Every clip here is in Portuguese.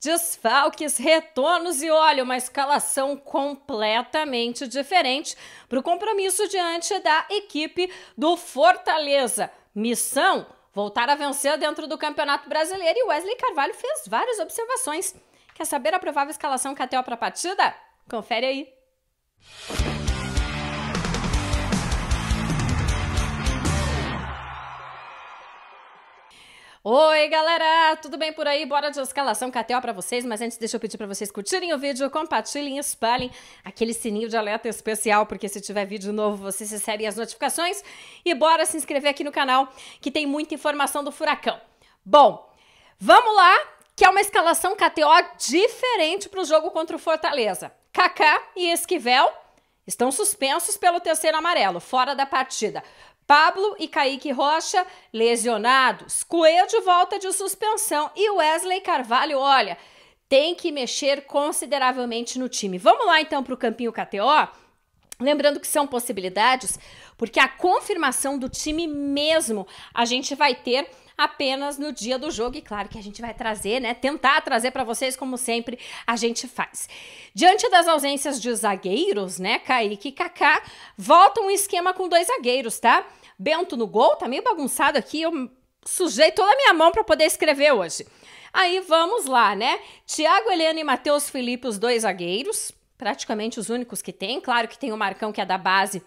desfalques, retornos e olha, uma escalação completamente diferente para o compromisso diante da equipe do Fortaleza. Missão: voltar a vencer dentro do Campeonato Brasileiro e Wesley Carvalho fez várias observações. Quer saber a provável escalação Catel para a partida? Confere aí. Oi, galera! Tudo bem por aí? Bora de escalação KTO para vocês, mas antes deixa eu pedir para vocês curtirem o vídeo, compartilhem, espalhem aquele sininho de alerta especial, porque se tiver vídeo novo, vocês recebem as notificações. E bora se inscrever aqui no canal, que tem muita informação do furacão. Bom, vamos lá, que é uma escalação KTO diferente para o jogo contra o Fortaleza. Kaká e Esquivel estão suspensos pelo terceiro amarelo, fora da partida. Pablo e Kaique Rocha, lesionados. Coelho volta de suspensão. E Wesley Carvalho, olha, tem que mexer consideravelmente no time. Vamos lá então para o Campinho KTO? Lembrando que são possibilidades, porque a confirmação do time mesmo a gente vai ter apenas no dia do jogo e claro que a gente vai trazer, né, tentar trazer para vocês como sempre a gente faz. Diante das ausências de zagueiros, né, Kaique e Kaká, volta um esquema com dois zagueiros, tá? Bento no gol, tá meio bagunçado aqui, eu sujei toda a minha mão para poder escrever hoje. Aí vamos lá, né? Thiago Helena e Matheus Felipe, os dois zagueiros praticamente os únicos que tem. Claro que tem o Marcão, que é da base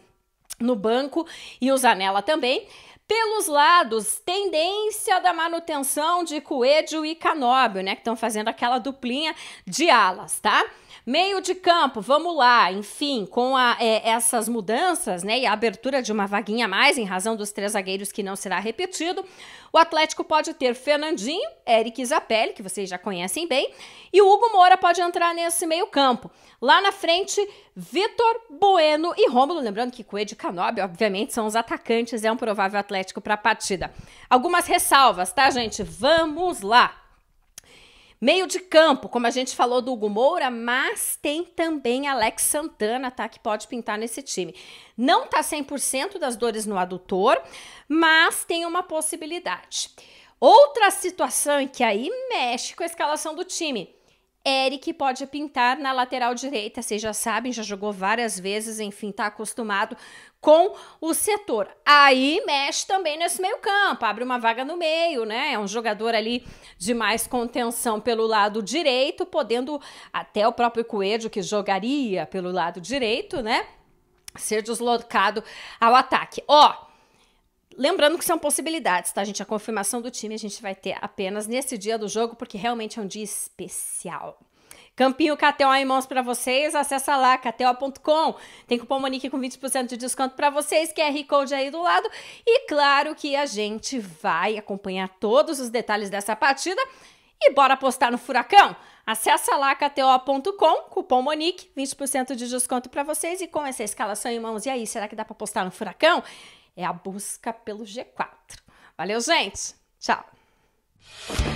no banco, e o Zanella também. Pelos lados, tendência da manutenção de Coelho e Canóbio, né? Que estão fazendo aquela duplinha de alas, tá? Meio de campo, vamos lá. Enfim, com a, é, essas mudanças né, e a abertura de uma vaguinha a mais em razão dos três zagueiros que não será repetido, o Atlético pode ter Fernandinho, Eric Isapelli, que vocês já conhecem bem, e o Hugo Moura pode entrar nesse meio campo. Lá na frente, Vitor, Bueno e Rômulo. Lembrando que Coelho e Canobi, obviamente, são os atacantes, é um provável Atlético para a partida. Algumas ressalvas, tá, gente? Vamos lá! Meio de campo, como a gente falou do Hugo Moura, mas tem também Alex Santana, tá? Que pode pintar nesse time. Não tá 100% das dores no adutor, mas tem uma possibilidade. Outra situação em que aí mexe com a escalação do time. Eric pode pintar na lateral direita, vocês já sabem, já jogou várias vezes, enfim, tá acostumado com o setor. Aí mexe também nesse meio-campo, abre uma vaga no meio, né? É um jogador ali de mais contenção pelo lado direito, podendo até o próprio Coelho que jogaria pelo lado direito, né? Ser deslocado ao ataque. Ó, Lembrando que são possibilidades, tá, gente? A confirmação do time a gente vai ter apenas nesse dia do jogo, porque realmente é um dia especial. Campinho KTO em mãos para vocês, acessa lá kto.com. Tem cupom Monique com 20% de desconto para vocês, QR Code aí do lado. E claro que a gente vai acompanhar todos os detalhes dessa partida e bora apostar no furacão. Acessa lá kto.com, cupom Monique, 20% de desconto para vocês e com essa escalação em mãos. E aí, será que dá para apostar no furacão? é a busca pelo G4. Valeu, gente! Tchau!